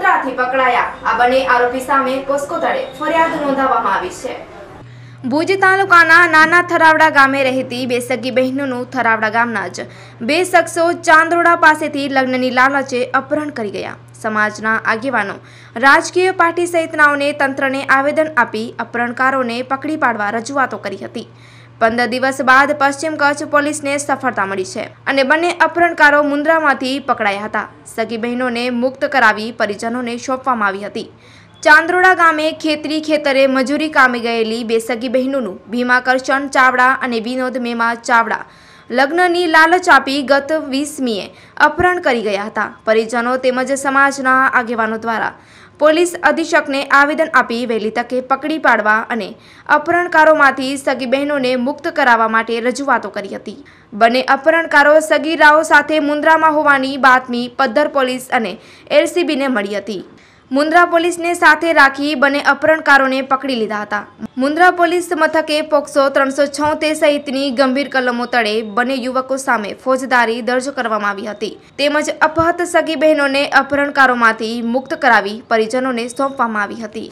મુંદ્રાથી પકડાયા આ બંને આરોપી સામે પોસ્કો તળે ફરિયાદ નોંધાવવામાં આવી છે ભુજ તાલુકાના નાના થરાવડા ગામે રહેતી બે સગી બહેનોનું થરાવડા ગામના જ બે શખ્સો ચાંદોડા પાસેથી લગ્નની લાલચે અપહરણ કરી ગયા સમાજના આગેવાનો રાજકીય પાર્ટી સહિતનાઓને તંત્રને આવેદન આપી અપહરણકારોને પકડી પાડવા રજૂઆતો કરી હતી પંદર દિવસ બાદ પશ્ચિમ કચ્છ પોલીસને સફળતા મળી છે અને બંને અપહરણકારો મુન્દ્રામાંથી પકડાયા હતા સગી બહેનોને મુક્ત કરાવી પરિજનોને સોંપવામાં આવી હતી ચાંદરોડા ગામે ખેતરી ખેતરે મજૂરી કામે ગયેલી બે સગી બહેનોનું ભીમાકર્ષણ ચાવડા અને વિનોદ મેમા ચાવડા લગ્નની લાલચ આપી ગત વીસમીએ અપહરણ કરી ગયા હતા પરિજનો તેમજ સમાજના આગેવાનો દ્વારા પોલીસ અધિક્ષકને આવેદન આપી વહેલી તકે પકડી પાડવા અને અપહરણકારોમાંથી સગી બહેનોને મુક્ત કરાવવા માટે રજૂઆતો કરી હતી બંને અપહરણકારો સગીરાઓ સાથે મુન્દ્રામાં હોવાની બાતમી પદ્ધર પોલીસ અને એલસીબીને મળી હતી મુન્દ્રા પોલીસને સાથે રાખી બંને અપહરણકારોને પકડી લીધા હતા મુન્દ્રા પોલીસ મથકે પોક્સો ત્રણસો છોતેર સહિતની ગંભીર કલમો તળે બંને યુવકો સામે ફોજદારી દર્જ કરવામાં આવી હતી તેમજ અપહત સગી બહેનોને અપહરણકારોમાંથી મુક્ત કરાવી પરિજનોને સોંપવામાં આવી હતી